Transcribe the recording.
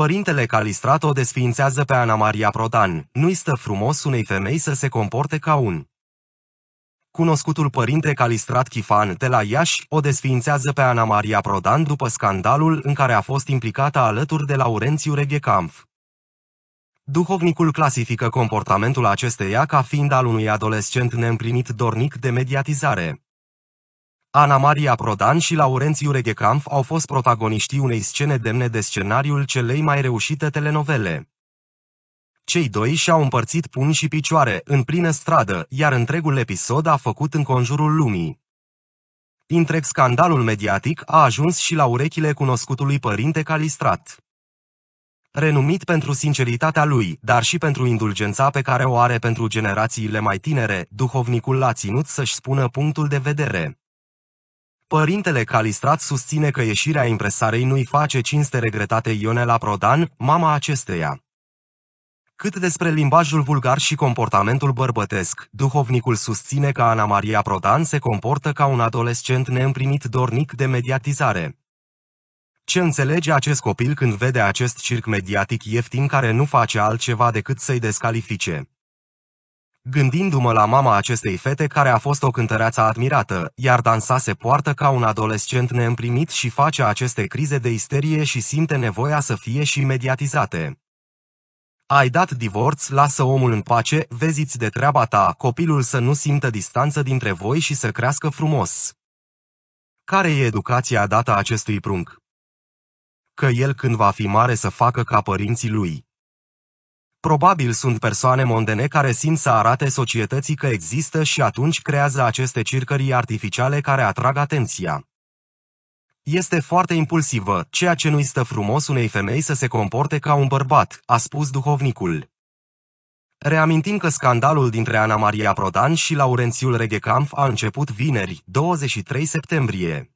Părintele Calistrat o desfințează pe Ana Maria Prodan, nu-i stă frumos unei femei să se comporte ca un. Cunoscutul părinte Calistrat Chifan de la Iași o desfințează pe Ana Maria Prodan după scandalul în care a fost implicată alături de Laurențiu Reghecamp. Duhovnicul clasifică comportamentul acesteia ca fiind al unui adolescent neîmplinit dornic de mediatizare. Ana Maria Prodan și Laurențiu Reghecamp au fost protagoniștii unei scene demne de scenariul celei mai reușite telenovele. Cei doi și-au împărțit puni și picioare în plină stradă, iar întregul episod a făcut în conjurul lumii. Întreg scandalul mediatic a ajuns și la urechile cunoscutului părinte Calistrat. Renumit pentru sinceritatea lui, dar și pentru indulgența pe care o are pentru generațiile mai tinere, duhovnicul l-a ținut să-și spună punctul de vedere. Părintele Calistrat susține că ieșirea impresarei nu-i face cinste regretate Ionela Prodan, mama acesteia. Cât despre limbajul vulgar și comportamentul bărbătesc, duhovnicul susține că Ana Maria Prodan se comportă ca un adolescent neîmprimit dornic de mediatizare. Ce înțelege acest copil când vede acest circ mediatic ieftin care nu face altceva decât să-i descalifice? Gândindu-mă la mama acestei fete care a fost o cântăreață admirată, iar dansa se poartă ca un adolescent neîmprimit și face aceste crize de isterie și simte nevoia să fie și mediatizate. Ai dat divorț, lasă omul în pace, veziți de treaba ta, copilul să nu simtă distanță dintre voi și să crească frumos. Care e educația dată acestui prunc? Că el când va fi mare să facă ca părinții lui. Probabil sunt persoane mondene care simt să arate societății că există și atunci creează aceste circării artificiale care atrag atenția. Este foarte impulsivă, ceea ce nu-i stă frumos unei femei să se comporte ca un bărbat, a spus duhovnicul. Reamintim că scandalul dintre Ana Maria Prodan și Laurențiul Reghecamp a început vineri, 23 septembrie.